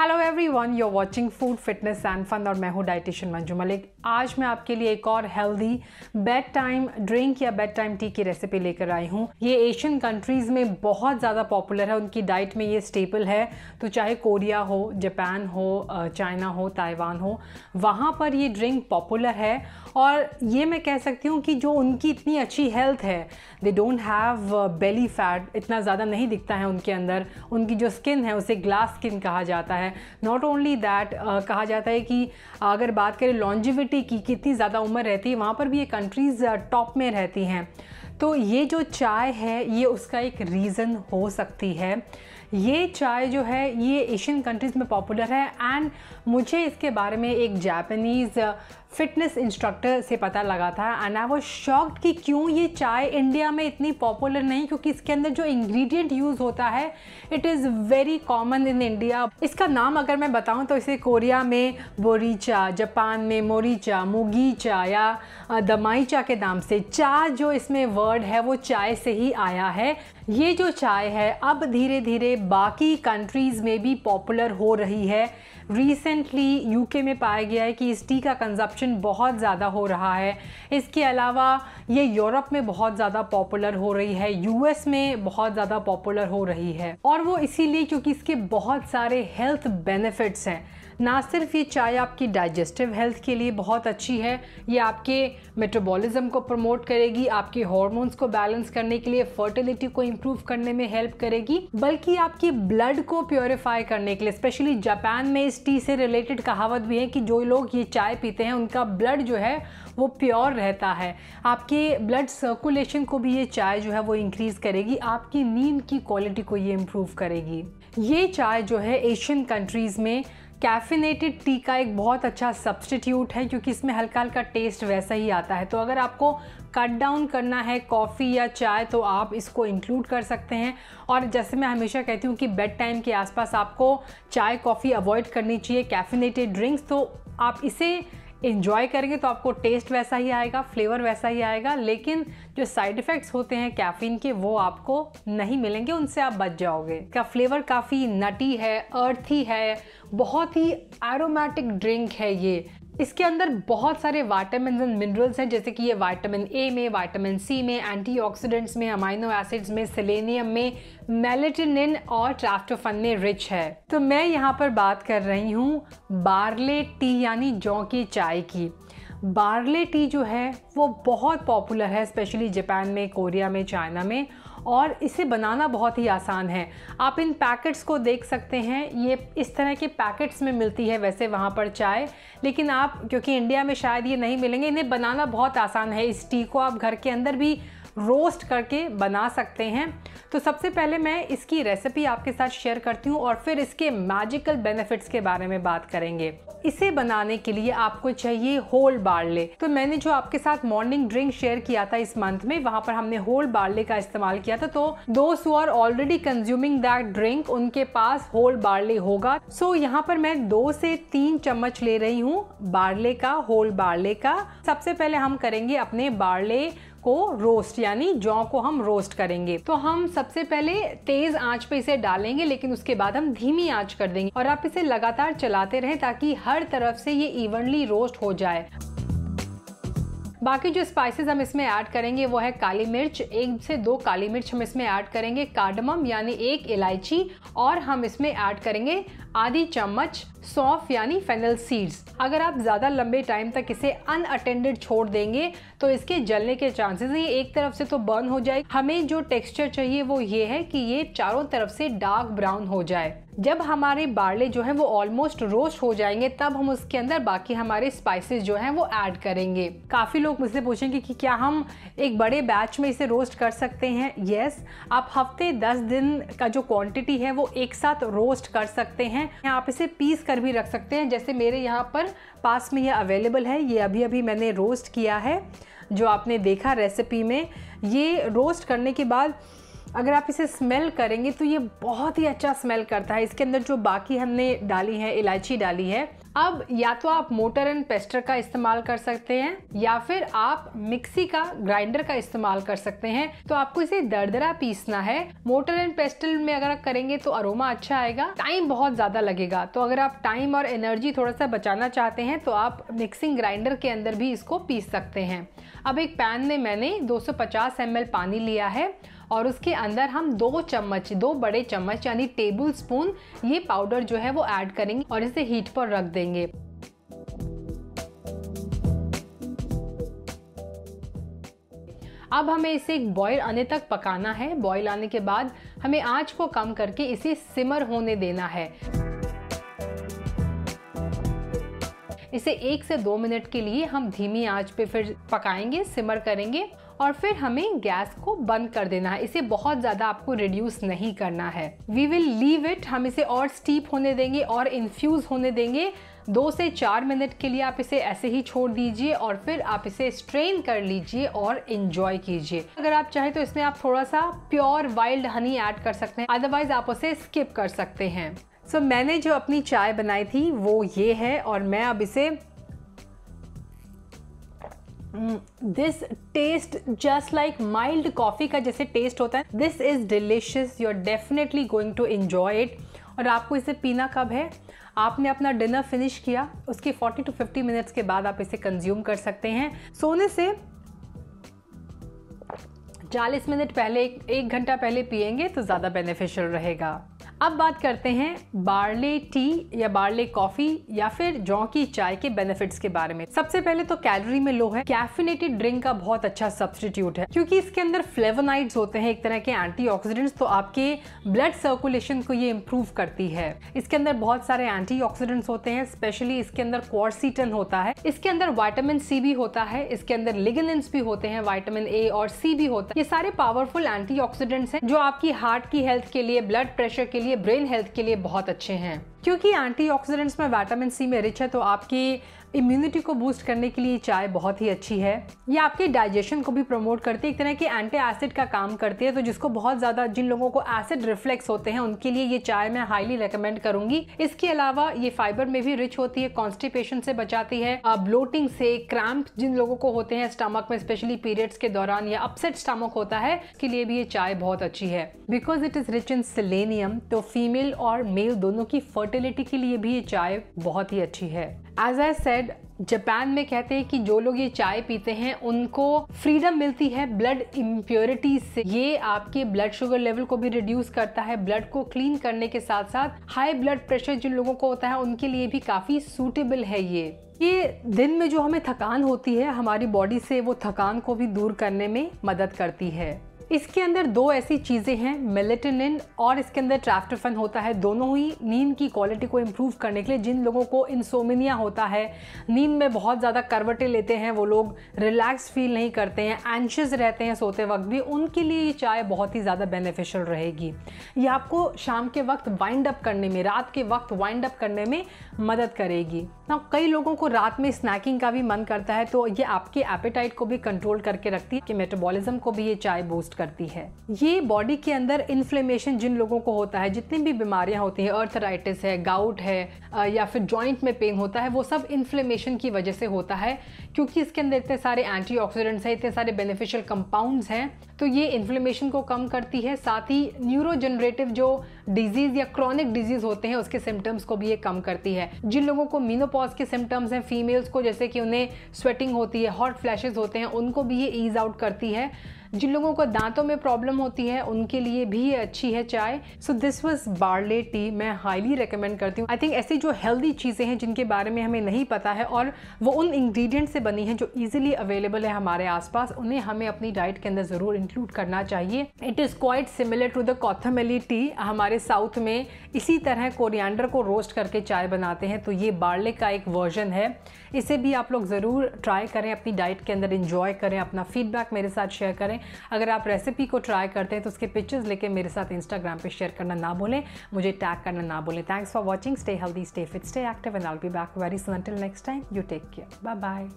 hello everyone you are watching food fitness and fun और मैं हूँ डाइटिशियन मंजू मलिक आज मैं आपके लिए एक और हेल्दी बेड टाइम ड्रिंक या बेड टाइम टी की रेसिपी लेकर आई हूँ ये एशियन कंट्रीज़ में बहुत ज़्यादा पॉपुलर है उनकी डाइट में ये स्टेपल है तो चाहे कोरिया हो जापान हो चाइना हो ताइवान हो वहाँ पर ये ड्रिंक पॉपुलर है और ये मैं कह सकती हूँ कि जो उनकी इतनी अच्छी हेल्थ है they don't have belly fat इतना ज़्यादा नहीं दिखता है उनके अंदर उनकी जो स्किन है उसे ग्लास स्किन कहा जाता है है नॉट ओनली दैट कहा जाता है कि अगर बात करें लॉन्जिविटी की कितनी ज़्यादा उम्र रहती है वहाँ पर भी ये कंट्रीज़ टॉप में रहती हैं तो ये जो चाय है ये उसका एक रीज़न हो सकती है ये चाय जो है ये एशियन कंट्रीज़ में पॉपुलर है एंड मुझे इसके बारे में एक जापानीज़ फिटनेस इंस्ट्रक्टर से पता लगा था एंड आई वॉज शॉक्ड कि क्यों ये चाय इंडिया में इतनी पॉपुलर नहीं क्योंकि इसके अंदर जो इंग्रेडिएंट यूज़ होता है it is very common in India इसका नाम अगर मैं बताऊँ तो इसे कोरिया में बोरीचा जापान में मोरीचा मुगीचा या दमाईचा के नाम से चा जो इसमें वर्ड है वो चाय से ही आया है ये जो चाय है अब धीरे धीरे बाकी कंट्रीज़ में भी पॉपुलर हो रही है रिसेंटली यूके में पाया गया है कि इस टी का कंजप्शन बहुत ज़्यादा हो रहा है इसके अलावा ये यूरोप में बहुत ज़्यादा पॉपुलर हो रही है यूएस में बहुत ज़्यादा पॉपुलर हो रही है और वो इसीलिए क्योंकि इसके बहुत सारे हेल्थ बेनिफिट्स हैं ना सिर्फ ये चाय आपकी डाइजेस्टिव हेल्थ के लिए बहुत अच्छी है ये आपके मेटाबॉलिज्म को प्रमोट करेगी आपके हॉर्मोन्स को बैलेंस करने के लिए फर्टिलिटी को इम्प्रूव करने में हेल्प करेगी बल्कि आपकी ब्लड को प्योरीफाई करने के लिए स्पेशली जापान में इस टी से रिलेटेड कहावत भी है कि जो लोग ये चाय पीते हैं उनका ब्लड जो है वो प्योर रहता है आपके ब्लड सर्कुलेशन को भी ये चाय जो है वो इंक्रीज़ करेगी आपकी नींद की क्वालिटी को ये इम्प्रूव करेगी ये चाय जो है एशियन कंट्रीज़ में कैफिनेटेड टी का एक बहुत अच्छा सब्सटीट्यूट है क्योंकि इसमें हल्का हल्का टेस्ट वैसा ही आता है तो अगर आपको कट डाउन करना है कॉफ़ी या चाय तो आप इसको इंक्लूड कर सकते हैं और जैसे मैं हमेशा कहती हूँ कि बेड टाइम के आसपास आपको चाय कॉफ़ी अवॉइड करनी चाहिए कैफिनेटेड ड्रिंक्स तो आप इसे इन्जॉय करेंगे तो आपको टेस्ट वैसा ही आएगा फ्लेवर वैसा ही आएगा लेकिन जो साइड इफ़ेक्ट्स होते हैं कैफीन के वो आपको नहीं मिलेंगे उनसे आप बच जाओगे का फ्लेवर काफ़ी नटी है अर्थी है बहुत ही एरोमेटिक ड्रिंक है ये इसके अंदर बहुत सारे वाइटामिन एंड मिनरल्स हैं जैसे कि ये वाइटामिन ए में वाइटामिन सी में एंटीऑक्सीडेंट्स में अमाइनो एसिड्स में सेलेनियम में मेलेटिनिन और ट्राफ्टोफन में रिच है तो मैं यहाँ पर बात कर रही हूँ बार्ले टी यानी जौ की चाय की बार्ले टी जो है वो बहुत पॉपुलर है स्पेशली जापान में कोरिया में चाइना में और इसे बनाना बहुत ही आसान है आप इन पैकेट्स को देख सकते हैं ये इस तरह के पैकेट्स में मिलती है वैसे वहाँ पर चाय लेकिन आप क्योंकि इंडिया में शायद ये नहीं मिलेंगे इन्हें बनाना बहुत आसान है इस टी को आप घर के अंदर भी रोस्ट करके बना सकते हैं तो सबसे पहले मैं इसकी रेसिपी आपके साथ शेयर करती हूँ और फिर इसके मैजिकल बेनिफिट्स के बारे में बात करेंगे इसे बनाने के लिए आपको चाहिए होल बार्ले तो मैंने जो आपके साथ मॉर्निंग ड्रिंक शेयर किया था इस मंथ में वहां पर हमने होल बार्ले का इस्तेमाल किया था तो दो are already consuming that drink उनके पास होल बार्ले होगा सो so, यहाँ पर मैं दो से तीन चम्मच ले रही हूँ बार्ले का होल बार्ले का सबसे पहले हम करेंगे अपने बार्ले को रोस्ट यानी जौ को हम रोस्ट करेंगे तो हम सबसे पहले तेज आंच पे इसे डालेंगे लेकिन उसके बाद हम धीमी आंच कर देंगे और आप इसे लगातार चलाते रहे ताकि हर तरफ से ये इवनली रोस्ट हो जाए बाकी जो स्पाइसेस हम इसमें ऐड करेंगे वो है काली मिर्च एक से दो काली मिर्च हम इसमें ऐड करेंगे कार्डमम यानी एक इलायची और हम इसमें ऐड करेंगे आधी चम्मच सौंफ यानी फेनल सीड्स अगर आप ज़्यादा लंबे टाइम तक इसे अनअटेंडेड छोड़ देंगे तो इसके जलने के चांसेस ये एक तरफ से तो बर्न हो जाए हमें जो टेक्सचर चाहिए वो ये है कि ये चारों तरफ से डार्क ब्राउन हो जाए जब हमारे बारले जो हैं वो ऑलमोस्ट रोस्ट हो जाएंगे तब हम उसके अंदर बाकी हमारे स्पाइसेस जो हैं वो ऐड करेंगे काफ़ी लोग लोग मुझसे पूछेंगे कि क्या हम एक बड़े बैच में इसे रोस्ट कर सकते हैं येस आप हफ्ते दस दिन का जो क्वांटिटी है वो एक साथ रोस्ट कर सकते हैं आप इसे पीस कर भी रख सकते हैं जैसे मेरे यहाँ पर पास में यह अवेलेबल है ये अभी अभी मैंने रोस्ट किया है जो आपने देखा रेसिपी में ये रोस्ट करने के बाद अगर आप इसे स्मेल करेंगे तो ये बहुत ही अच्छा स्मेल करता है इसके अंदर जो बाकी हमने डाली है इलायची डाली है अब या तो आप मोटर एंड पेस्टर का इस्तेमाल कर सकते हैं या फिर आप मिक्सी का ग्राइंडर का इस्तेमाल कर सकते हैं तो आपको इसे दरदरा पीसना है मोटर एंड पेस्टल में अगर आप करेंगे तो अरोमा अच्छा आएगा टाइम बहुत ज्यादा लगेगा तो अगर आप टाइम और एनर्जी थोड़ा सा बचाना चाहते हैं तो आप मिक्सिंग ग्राइंडर के अंदर भी इसको पीस सकते हैं अब एक पैन में मैंने दो सौ पानी लिया है और उसके अंदर हम दो चम्मच दो बड़े चम्मच यानी टेबल स्पून ये पाउडर जो है वो ऐड करेंगे और इसे हीट पर रख देंगे अब हमें इसे एक बॉयल आने तक पकाना है बॉयल आने के बाद हमें आंच को कम करके इसे सिमर होने देना है इसे एक से दो मिनट के लिए हम धीमी आंच पे फिर पकाएंगे सिमर करेंगे और फिर हमें गैस को बंद कर देना है इसे बहुत ज़्यादा आपको रिड्यूस नहीं करना है वी विल लीव इट हम इसे और स्टीप होने देंगे और इन्फ्यूज़ होने देंगे दो से चार मिनट के लिए आप इसे ऐसे ही छोड़ दीजिए और फिर आप इसे स्ट्रेन कर लीजिए और इन्जॉय कीजिए अगर आप चाहें तो इसमें आप थोड़ा सा प्योर वाइल्ड हनी ऐड कर सकते हैं अदरवाइज आप उसे स्किप कर सकते हैं सो so, मैंने जो अपनी चाय बनाई थी वो ये है और मैं अब इसे this taste just like mild coffee का जैसे टेस्ट होता है this is delicious you are definitely going to enjoy it और आपको इसे पीना कब है आपने अपना डिनर फिनिश किया उसके 40 टू 50 मिनट्स के बाद आप इसे कंज्यूम कर सकते हैं सोने से 40 मिनट पहले एक घंटा पहले पियेंगे तो ज़्यादा बेनिफिशियल रहेगा अब बात करते हैं बार्ले टी या बार्ले कॉफी या फिर जौ की चाय के बेनिफिट्स के बारे में सबसे पहले तो कैलोरी में लो है कैफिनेटेड ड्रिंक का बहुत अच्छा सब्सटीट्यूट है क्योंकि इसके अंदर फ्लेवोनाइड्स होते हैं एक तरह के एंटीऑक्सीडेंट्स तो आपके ब्लड सर्कुलेशन को ये इम्प्रूव करती है इसके अंदर बहुत सारे एंटीऑक्सीडेंट्स होते हैं स्पेशली इसके अंदर क्वारसीटन होता है इसके अंदर वाइटामिन सी भी होता है इसके अंदर लिगन भी होते हैं वाइटामिन ए और सी भी होता है ये सारे पावरफुल एंटीऑक्सीडेंट्स हैं जो आपकी हार्ट की हेल्थ के लिए ब्लड प्रेशर के लिए लिए ब्रेन हेल्थ के लिए बहुत अच्छे हैं क्योंकि एंटीऑक्सीडेंट्स में विटामिन सी में रिच है तो आपकी इम्यूनिटी को बूस्ट करने के लिए चाय बहुत ही अच्छी है ये आपके डाइजेशन को भी प्रमोट करती है एक तरह की एंटी एसिड का काम करती है तो जिसको बहुत ज़्यादा जिन लोगों को एसिड रिफ्लेक्स होते हैं उनके लिए ये चाय मैं हाईली रिकमेंड करूंगी इसके अलावा ये फाइबर में भी रिच होती है कॉन्स्टिपेशन से बचाती है ब्लोटिंग से क्रैम्प जिन लोगों को होते हैं स्टमक में स्पेशली पीरियड्स के दौरान या अपसेट स्टमक होता है के लिए भी ये चाय बहुत अच्छी है because it is rich in selenium तो फीमेल और मेल दोनों की फर्टिलिटी के लिए भी ये चाय बहुत ही अच्छी है एज आई सेड जापान में कहते हैं कि जो लोग ये चाय पीते हैं उनको फ्रीडम मिलती है ब्लड इम्प्योरिटी से ये आपके ब्लड शुगर लेवल को भी रिड्यूस करता है ब्लड को क्लीन करने के साथ साथ हाई ब्लड प्रेशर जिन लोगों को होता है उनके लिए भी काफ़ी सूटेबल है ये ये दिन में जो हमें थकान होती है हमारी बॉडी से वो थकान को भी दूर करने में मदद करती है इसके अंदर दो ऐसी चीज़ें हैं मेलेटनिन और इसके अंदर ट्रैफ्टोफन होता है दोनों ही नींद की क्वालिटी को इम्प्रूव करने के लिए जिन लोगों को इंसोमिनिया होता है नींद में बहुत ज़्यादा करवटें लेते हैं वो लोग रिलैक्स फील नहीं करते हैं एंशियस रहते हैं सोते वक्त भी उनके लिए ये चाय बहुत ही ज़्यादा बेनिफिशियल रहेगी ये आपको शाम के वक्त वाइंड अप करने में रात के वक्त वाइंड अप करने में मदद करेगी ना कई लोगों को रात में स्नैकिंग का भी मन करता है तो ये आपके एपेटाइट को भी कंट्रोल करके रखती है कि मेटाबॉलिज्म को भी ये चाय बूस्ट करती है ये बॉडी के अंदर इन्फ्लेमेशन जिन लोगों को होता है जितनी भी बीमारियां होती हैं अर्थराइटिस है गाउट है या फिर जॉइंट में पेन होता है वो सब इन्फ्लेमेशन की वजह से होता है क्योंकि इसके अंदर इतने सारे एंटीऑक्सीडेंट्स हैं इतने सारे बेनिफिशियल कंपाउंड्स हैं तो ये इन्फ्लेमेशन को कम करती है साथ ही न्यूरोजनरेटिव जो डिजीज या क्रॉनिक डिजीज होते हैं उसके सिम्टम्स को भी ये कम करती है जिन लोगों को मीनोपॉज के सिम्टम्स हैं फीमेल्स को जैसे कि उन्हें स्वेटिंग होती है हॉट फ्लैशेज होते हैं उनको भी ये ईज आउट करती है जिन लोगों को दांतों में प्रॉब्लम होती है उनके लिए भी अच्छी है चाय so this was barley tea मैं हाईली रिकमेंड करती हूँ आई थिंक ऐसी जो हेल्दी चीज़ें हैं जिनके बारे में हमें नहीं पता है और वो उन इंग्रेडिएंट से बनी हैं जो ईजिली अवेलेबल है हमारे आसपास उन्हें हमें अपनी डाइट के अंदर ज़रूर इंक्लूड करना चाहिए it is quite similar to the kothamalli tea हमारे साउथ में इसी तरह कोरियांडर को रोस्ट करके चाय बनाते हैं तो ये बार्ले का एक वर्जन है इसे भी आप लोग ज़रूर ट्राई करें अपनी डाइट के अंदर इंजॉय करें अपना फीडबैक मेरे साथ शेयर करें करें अगर आप रेसिपी को ट्राई करते हैं तो उसके पिक्चर्स लेके मेरे साथ इंस्टाग्राम पे शेयर करना ना भूलें मुझे टैग करना ना भूलें thanks for watching stay healthy stay fit stay active and I'll be back very soon next time you take care bye bye